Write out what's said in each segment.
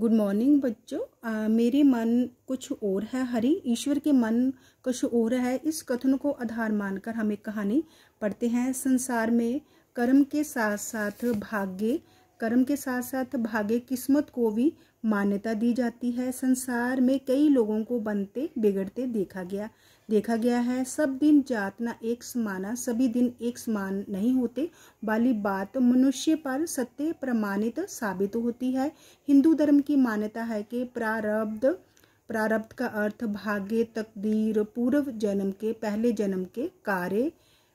good morning बच्चों मेरे मन कुछ और है हरी ईश्वर के मन कुछ और है इस कथन को आधार मानकर हम एक कहानी पढ़ते हैं संसार में कर्म के साथ साथ भाग्य कर्म के साथ साथ भाग्य किस्मत को भी मान्यता दी जाती है संसार में कई लोगों को बनते बिगड़ते देखा गया देखा गया है सब दिन जातना एक समाना सभी दिन एक समान नहीं होते वाली बात मनुष्य पर सत्य प्रमाणित साबित होती है हिंदू धर्म की मान्यता है कि प्रारब्ध प्रारब्ध का अर्थ भाग्य तकदीर पूर्व जन्म के पहले जन्म के कार्य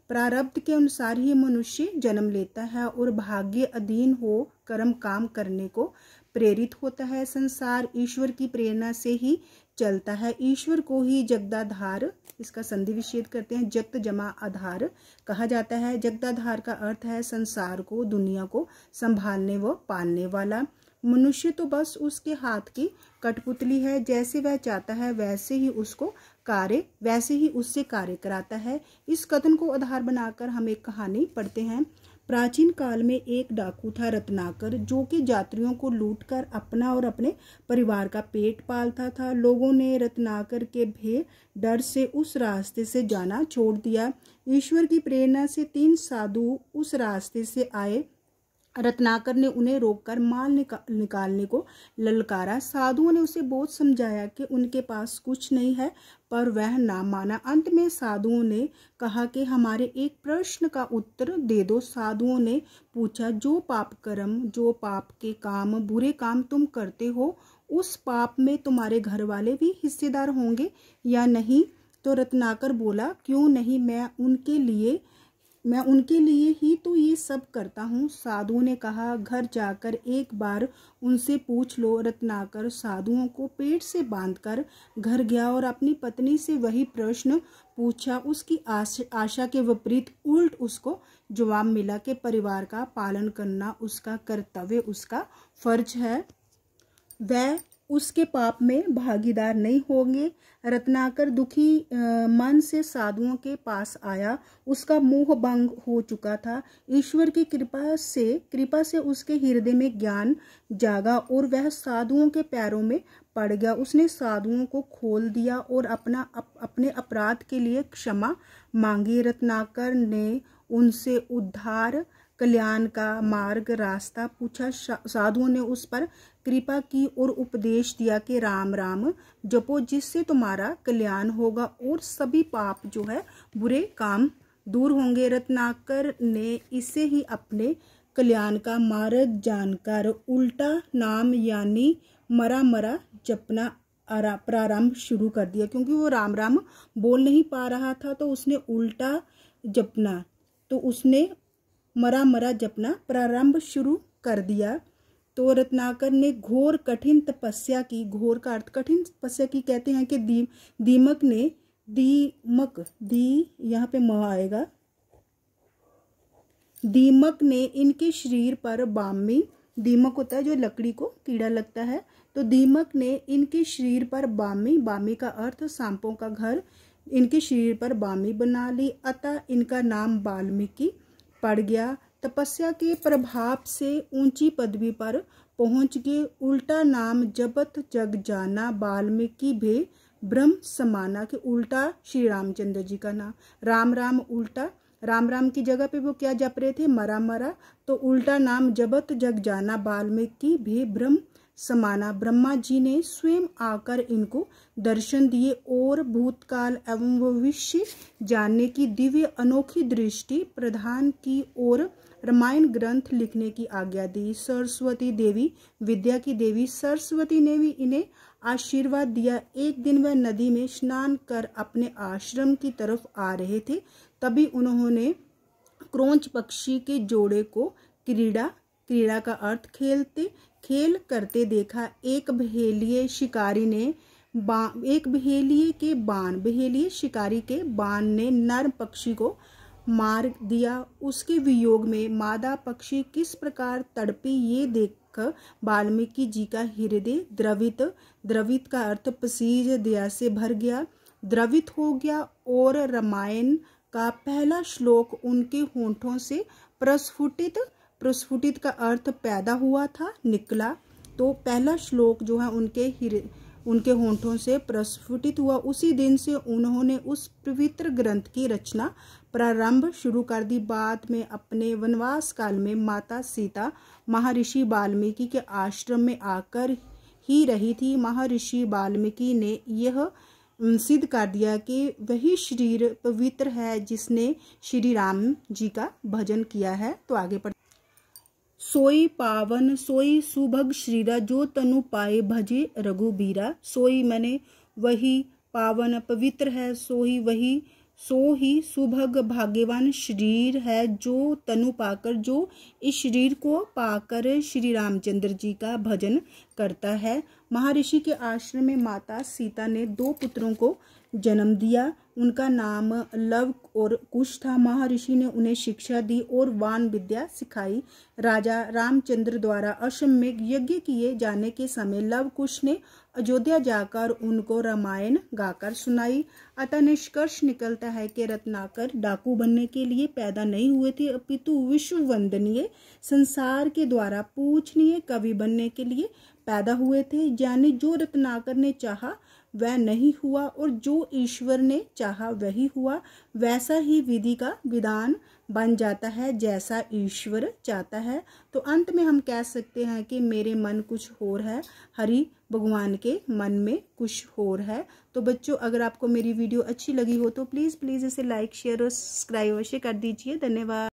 प्रारब्ध के अनुसार ही मनुष्य जन्म लेता है और भाग्य अधीन हो कर्म काम करने को प्रेरित होता है संसार ईश्वर की प्रेरणा से ही चलता है ईश्वर को ही जगदाधार इसका संधि विच्छेद करते हैं जगत जमा आधार कहा जाता है जगदाधार का अर्थ है संसार को दुनिया को संभालने व पालने वाला मनुष्य तो बस उसके हाथ की कठपुतली है जैसे वह चाहता है वैसे ही उसको कार्य वैसे ही उससे कार्य कराता है इस कथन को आधार बनाकर हम एक कहानी पढ़ते हैं प्राचीन काल में एक डाकू था रत्नाकर जो कि यात्रियों को लूटकर अपना और अपने परिवार का पेट पालता था लोगों ने रत्नाकर के भय डर से उस रास्ते से जाना छोड़ दिया ईश्वर की प्रेरणा से तीन साधु उस रास्ते से आए रत्नाकर ने उन्हें रोककर माल निका, निकालने को ललकारा साधुओं ने उसे बहुत समझाया कि उनके पास कुछ नहीं है पर वह ना माना अंत में साधुओं ने कहा कि हमारे एक प्रश्न का उत्तर दे दो साधुओं ने पूछा जो पाप कर्म जो पाप के काम बुरे काम तुम करते हो उस पाप में तुम्हारे घर वाले भी हिस्सेदार होंगे या नहीं तो रत्नाकर बोला क्यों नहीं मैं उनके लिए मैं उनके लिए ही तो ये सब करता हूँ साधु ने कहा घर जाकर एक बार उनसे पूछ लो रत्नाकर साधुओं को पेट से बांधकर घर गया और अपनी पत्नी से वही प्रश्न पूछा उसकी आश, आशा के विपरीत उल्ट उसको जवाब मिला कि परिवार का पालन करना उसका कर्तव्य उसका फर्ज है वह उसके पाप में भागीदार नहीं होंगे रत्नाकर दुखी मन से साधुओं के पास आया उसका मोह भंग हो चुका था ईश्वर की कृपा से कृपा से उसके हृदय में ज्ञान जागा और वह साधुओं के पैरों में पड़ गया उसने साधुओं को खोल दिया और अपना अप, अपने अपराध के लिए क्षमा मांगी रत्नाकर ने उनसे उद्धार कल्याण का मार्ग रास्ता पूछा साधुओं ने उस पर कृपा की और उपदेश दिया कि राम राम जपो जिससे तुम्हारा कल्याण होगा और सभी पाप जो है बुरे काम दूर होंगे रत्नाकर ने इसे ही अपने कल्याण का मार्ग जानकर उल्टा नाम यानी मरा मरा जपना प्रारंभ शुरू कर दिया क्योंकि वो राम राम बोल नहीं पा रहा था तो उसने उल्टा जपना तो उसने मरा मरा जपना प्रारंभ शुरू कर दिया तो रत्नाकर ने घोर कठिन तपस्या की घोर का अर्थ कठिन तपस्या की कहते हैं कि दी दीमक ने दीमक दी यहाँ पे म आएगा दीमक ने इनके शरीर पर बामी दीमक होता है जो लकड़ी को कीड़ा लगता है तो दीमक ने इनके शरीर पर बामी बामी का अर्थ सांपों का घर इनके शरीर पर बामी बना ली अतः इनका नाम बाल्मीकि पड़ गया तपस्या के प्रभाव से ऊंची पदवी पर पहुंच गए उल्टा नाम जबत जग जाना बाल्मीकि भे ब्रह्म समाना के उल्टा श्री रामचंद्र जी का नाम राम राम उल्टा राम राम की जगह पे वो क्या जप रहे थे मरा मरा तो उल्टा नाम जबत जग जाना बाल्मीकि भे ब्रह्म समाना ब्रह्मा जी ने स्वयं आकर इनको दर्शन दिए और भूतकाल एवं भविष्य जानने की दिव्य अनोखी दृष्टि प्रधान की और रामायण ग्रंथ लिखने की आज्ञा दी सरस्वती देवी विद्या की देवी सरस्वती ने भी इन्हें आशीर्वाद दिया एक दिन वह नदी में स्नान कर अपने आश्रम की तरफ आ रहे थे तभी उन्होंने क्रोंच पक्षी के जोड़े को क्रीड़ा क्रीड़ा का अर्थ खेलते खेल करते देखा एक बहेलिए शिकारी ने बा एक बहेलिए के बाण बहेलिए शिकारी के बाण ने नर पक्षी को मार दिया उसके वियोग में मादा पक्षी किस प्रकार तड़पी ये देख वाल्मीकि जी का हृदय द्रवित द्रवित का अर्थ पसीज दया से भर गया द्रवित हो गया और रामायण का पहला श्लोक उनके होंठों से प्रस्फुटित प्रस्फुटित का अर्थ पैदा हुआ था निकला तो पहला श्लोक जो है उनके उनके होंठों से प्रस्फुटित हुआ उसी दिन से उन्होंने उस पवित्र ग्रंथ की रचना प्रारंभ शुरू कर दी बाद में अपने वनवास काल में माता सीता महर्षि वाल्मीकि के आश्रम में आकर ही रही थी महर्षि वाल्मीकि ने यह सिद्ध कर दिया कि वही शरीर पवित्र है जिसने श्री राम जी का भजन किया है तो आगे पढ़ सोई पावन सोई सुभग श्रीरा जो तनु पाए भजे रघुबीरा सोई मने वही पावन पवित्र है सोई वही सो ही सुभग भाग्यवान शरीर है जो तनु पाकर जो इस शरीर को पाकर श्री रामचंद्र जी का भजन करता है महर्षि के आश्रम में माता सीता ने दो पुत्रों को जन्म दिया उनका नाम लव और कुश था महर्षि ने उन्हें शिक्षा दी और वान विद्या सिखाई राजा रामचंद्र द्वारा अश्वमेघ यज्ञ किए जाने के समय लव कुश ने अयोध्या जाकर उनको रामायण गाकर सुनाई अतः निष्कर्ष निकलता है कि रत्नाकर डाकू बनने के लिए पैदा नहीं हुए थे अपितु विश्व वंदनीय संसार के द्वारा पूछनीय कवि बनने के लिए पैदा हुए थे यानी जो रत्नाकर ने चाहा वह नहीं हुआ और जो ईश्वर ने चाहा वही हुआ वैसा ही विधि का विधान बन जाता है जैसा ईश्वर चाहता है तो अंत में हम कह सकते हैं कि मेरे मन कुछ और है हरि भगवान के मन में कुछ और है तो बच्चों अगर आपको मेरी वीडियो अच्छी लगी हो तो प्लीज़ प्लीज़ इसे लाइक शेयर और सब्सक्राइब अवश्य कर दीजिए धन्यवाद